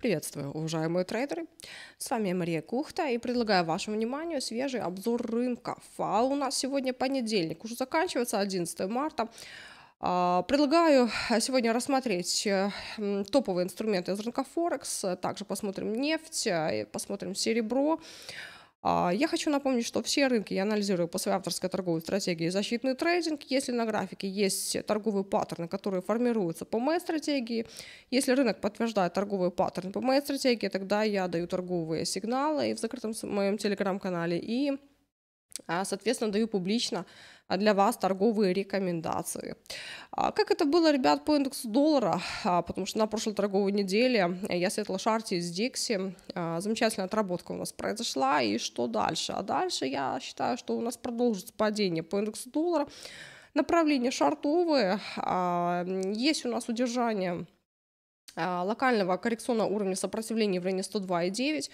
Приветствую, уважаемые трейдеры! С вами Мария Кухта и предлагаю вашему вниманию свежий обзор рынка. А у нас сегодня понедельник, уже заканчивается 11 марта. А, предлагаю сегодня рассмотреть э, топовые инструменты из рынка Форекс, также посмотрим нефть, э, посмотрим серебро, а, я хочу напомнить, что все рынки я анализирую по своей авторской торговой стратегии защитный трейдинг. Если на графике есть торговые паттерны, которые формируются по моей стратегии, если рынок подтверждает торговые паттерны по моей стратегии, тогда я даю торговые сигналы и в закрытом моем телеграм-канале, и а, соответственно, даю публично а, для вас торговые рекомендации. А, как это было, ребят, по индексу доллара? Потому что на прошлой торговой неделе я светла шарти из Дикси. Замечательная отработка у нас произошла. И что дальше? А дальше я считаю, что у нас продолжится падение по индексу доллара. Направление шартовые. Есть у нас удержание локального коррекционного уровня сопротивления в районе 102,9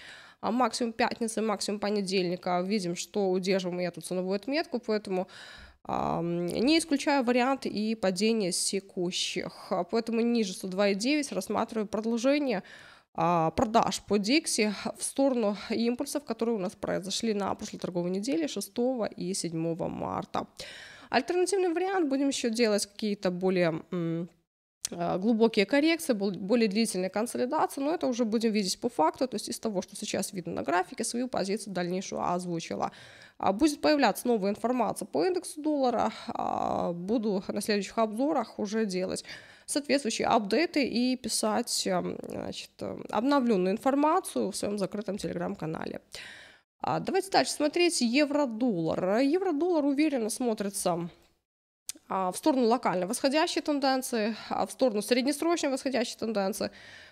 а максимум пятницы, максимум понедельника видим, что удерживаем эту ценовую отметку, поэтому не исключаю вариант и падение текущих. А поэтому ниже 102,9 рассматриваю продолжение а, продаж по Dixie в сторону импульсов, которые у нас произошли на прошлой торговой неделе 6 и 7 марта. Альтернативный вариант будем еще делать какие-то более Э, глубокие коррекции, более длительная консолидация, но это уже будем видеть по факту, то есть из того, что сейчас видно на графике, свою позицию дальнейшую озвучила. А, будет появляться новая информация по индексу доллара, а, буду на следующих обзорах уже делать соответствующие апдейты и писать э, значит, э, обновленную информацию в своем закрытом телеграм-канале. А, давайте дальше смотреть евро-доллар. Евро-доллар уверенно смотрится а, в сторону локально восходящей тенденции, а в сторону среднесрочной восходящей тенденции.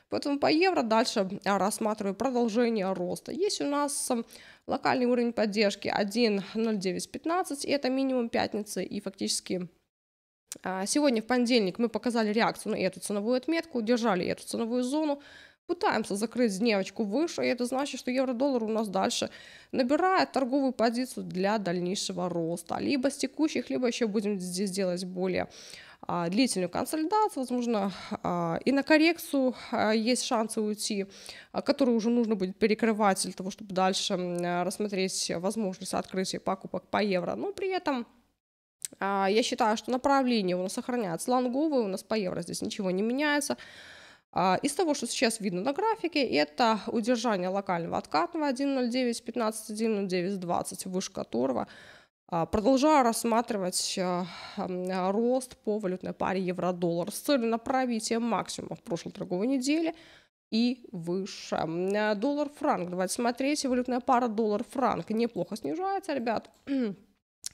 Поэтому по евро дальше а, рассматриваю продолжение роста. Есть у нас локальный уровень поддержки 1.0915, и это минимум пятницы, и фактически сегодня в понедельник мы показали реакцию на эту ценовую отметку, удержали эту ценовую зону, пытаемся закрыть дневочку выше, и это значит, что евро-доллар у нас дальше набирает торговую позицию для дальнейшего роста. Либо с текущих, либо еще будем здесь делать более а, длительную консолидацию, возможно, а, и на коррекцию а, есть шансы уйти, а, которые уже нужно будет перекрывать для того, чтобы дальше а, рассмотреть возможность открытия покупок по евро. Но при этом... А, я считаю, что направление у нас сохраняется лонговое, у нас по евро здесь ничего не меняется. А, из того, что сейчас видно на графике, это удержание локального откатного 1.09.15, 1.09.20, выше которого а, Продолжаю рассматривать а, рост по валютной паре евро-доллар с целью на пробитие максимума в прошлой торговой неделе и выше. Доллар-франк. Давайте смотреть. Валютная пара доллар-франк неплохо снижается, ребят.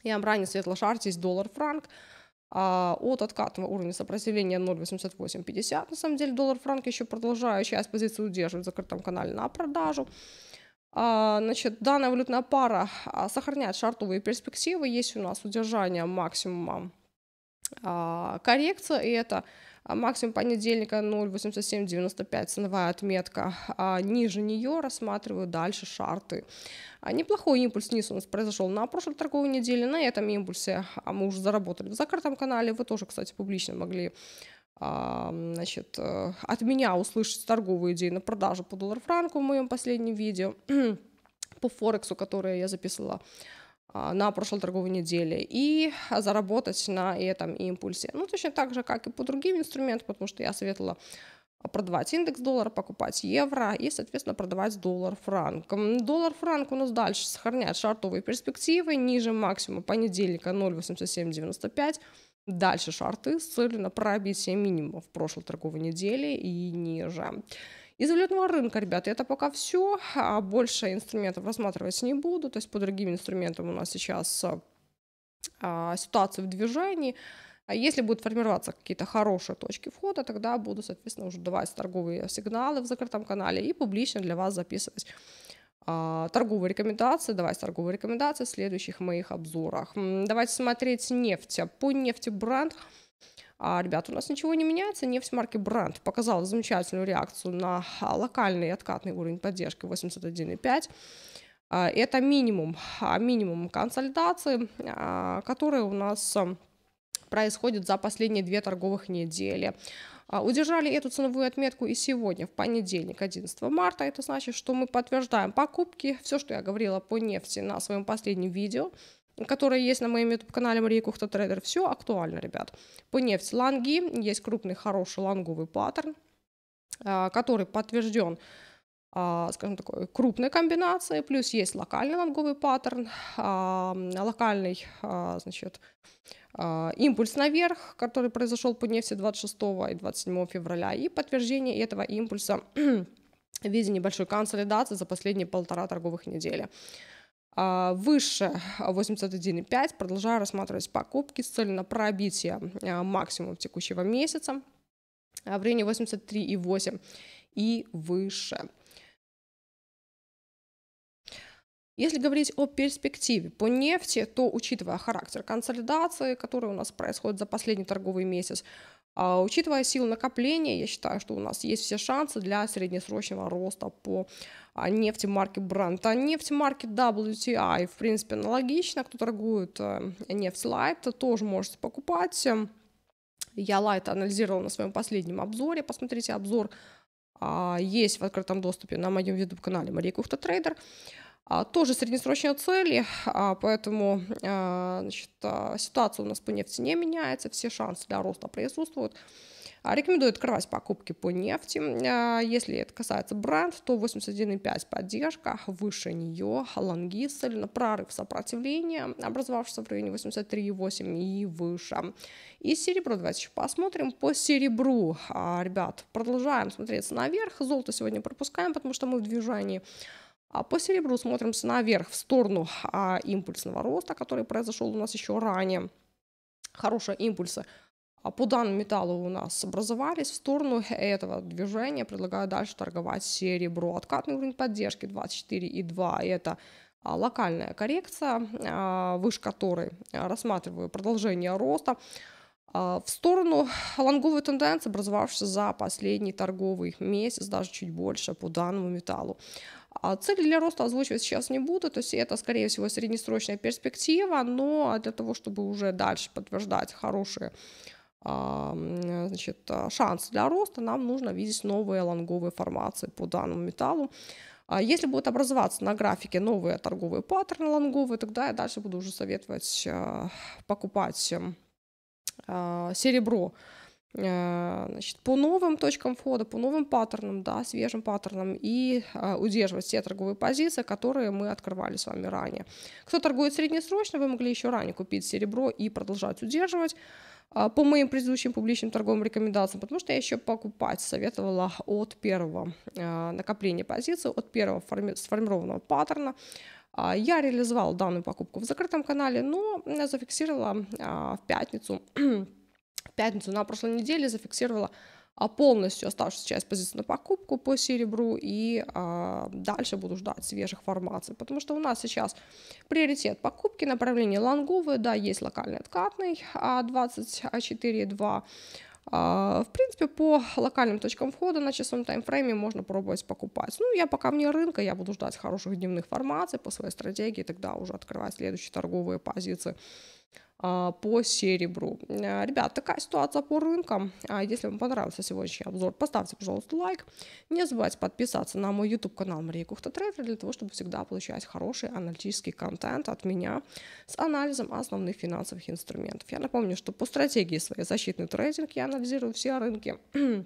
Я вам ранее светло шар, здесь доллар-франк а, от откатного уровня сопротивления 0,8850, на самом деле доллар-франк еще продолжаю часть позиции удерживать в закрытом канале на продажу. А, значит, данная валютная пара а, сохраняет шартовые перспективы. Есть у нас удержание максимума а, коррекция и это а максимум понедельника 0,8795 ценовая отметка, а ниже нее рассматриваю дальше шарты. А неплохой импульс вниз у нас произошел на прошлой торговой неделе, на этом импульсе а мы уже заработали в закрытом канале, вы тоже, кстати, публично могли а, значит, э, от меня услышать торговые идеи на продажу по доллар-франку в моем последнем видео по Форексу, которое я записывала а, на прошлой торговой неделе и заработать на этом импульсе. Ну, точно так же, как и по другим инструментам, потому что я советовала продавать индекс доллара, покупать евро и, соответственно, продавать доллар-франк. Доллар-франк у нас дальше сохраняет шартовые перспективы ниже максимума понедельника 0,8795. Дальше шарты с целью на пробитие минимума в прошлой торговой неделе и ниже. Из валютного рынка, ребята, это пока все. А больше инструментов рассматривать не буду. То есть по другим инструментам у нас сейчас а, ситуация в движении. А если будут формироваться какие-то хорошие точки входа, тогда буду, соответственно, уже давать торговые сигналы в закрытом канале и публично для вас записывать торговые рекомендации, Давайте торговые рекомендации в следующих моих обзорах. Давайте смотреть нефть. По нефти бренд – а, ребят, у нас ничего не меняется, нефть марки Brent показала замечательную реакцию на локальный откатный уровень поддержки 81,5. А, это минимум, а, минимум консолидации, а, которые у нас происходит за последние две торговых недели. Удержали эту ценовую отметку и сегодня, в понедельник, 11 марта. Это значит, что мы подтверждаем покупки. Все, что я говорила по нефти на своем последнем видео – которая есть на моем YouTube-канале Мария Кухта Трейдер. Все актуально, ребят. По нефть лонги. Есть крупный хороший лонговый паттерн, а, который подтвержден а, скажем такой, крупной комбинации, плюс есть локальный лонговый паттерн, а, локальный, значит, импульс наверх, который произошел по нефти 26 и 27 февраля, и подтверждение этого импульса в виде небольшой консолидации за последние полтора торговых недели. А, выше 81,5 продолжаю рассматривать покупки с целью на пробитие а, максимум текущего месяца а, в районе 83,8 и выше. Если говорить о перспективе по нефти, то учитывая характер консолидации, который у нас происходит за последний торговый месяц, а, учитывая силу накопления, я считаю, что у нас есть все шансы для среднесрочного роста по а, нефти марки Brent. А нефть марки WTI, в принципе, аналогично. Кто торгует э, нефть Light, тоже можете покупать. Я Light анализировала на своем последнем обзоре. Посмотрите обзор а, есть в открытом доступе на моем YouTube-канале Мария Кухта Трейдер. Трейдер. А, тоже среднесрочные цели, а, поэтому а, значит, ситуация у нас по нефти не меняется, все шансы для роста присутствуют. Рекомендую открывать покупки по нефти. Если это касается бренд, то 81,5 поддержка, выше нее лонги с целью на прорыв сопротивления, образовавшегося в районе 83,8 и выше. И серебро, давайте еще посмотрим по серебру. Ребят, продолжаем смотреться наверх, золото сегодня пропускаем, потому что мы в движении а По серебру смотримся наверх, в сторону а, импульсного роста, который произошел у нас еще ранее. Хорошие импульсы а по данному металлу у нас образовались. В сторону этого движения предлагаю дальше торговать серебро. Откатный уровень поддержки 24,2 – это а, локальная коррекция, а, выше которой рассматриваю продолжение роста. А, в сторону лонговой тенденции, образовавшейся за последний торговый месяц, даже чуть больше по данному металлу. А цели для роста озвучивать сейчас не буду, то есть это, скорее всего, среднесрочная перспектива, но для того, чтобы уже дальше подтверждать хорошие значит, а, шансы для роста, нам нужно видеть новые лонговые формации по данному металлу. А если будет образоваться на графике новые торговые паттерны лонговые, тогда я дальше буду уже советовать а, покупать эм, серебро Э, значит, по новым точкам входа, по новым паттернам, да, свежим паттернам и э, удерживать те торговые позиции, которые мы открывали с вами ранее. Кто торгует среднесрочно, вы могли еще ранее купить серебро и продолжать удерживать э, по моим предыдущим публичным торговым рекомендациям, потому что я еще покупать советовала от первого накопления позиции от первого форми- сформированного паттерна, я реализовала данную покупку в закрытом канале, но зафиксировала в пятницу пятницу на прошлой неделе зафиксировала а, полностью оставшуюся часть позиции на покупку по серебру и а, дальше буду ждать свежих формаций, потому что у нас сейчас приоритет покупки, направление лонговые, да, есть локальный откатный а 24,2, а, а, в принципе, по локальным точкам входа на часовом таймфрейме можно пробовать покупать. Ну, я пока вне рынка, я буду ждать хороших дневных формаций по своей стратегии, тогда уже открывать следующие торговые позиции. А, по серебру. А, ребят, такая ситуация по рынкам. А, если вам понравился сегодняшний обзор, поставьте, пожалуйста, лайк. Не забывайте подписаться на мой YouTube-канал Мария Кухта Трейдер для того, чтобы всегда получать хороший аналитический контент от меня с анализом основных финансовых инструментов. Я напомню, что по стратегии своей защитный трейдинг я анализирую все рынки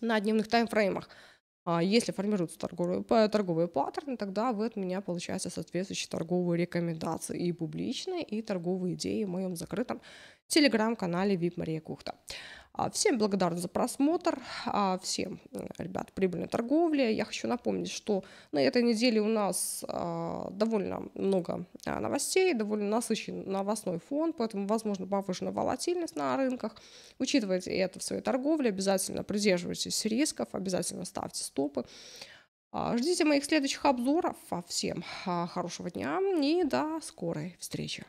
на дневных таймфреймах – а если формируются торговые, торговые паттерны, тогда вы от меня получаете соответствующие торговые рекомендации и публичные, и торговые идеи в моем закрытом телеграм-канале VIP Мария Кухта. А, всем благодарна за просмотр, а, всем, э, ребят, прибыльной торговли. Я хочу напомнить, что на этой неделе у нас а, довольно много новостей, довольно насыщенный новостной фон, поэтому, возможно, повышенная волатильность на рынках. Учитывайте это в своей торговле, обязательно придерживайтесь рисков, обязательно ставьте стопы. Ждите моих следующих обзоров. Всем хорошего дня и до скорой встречи.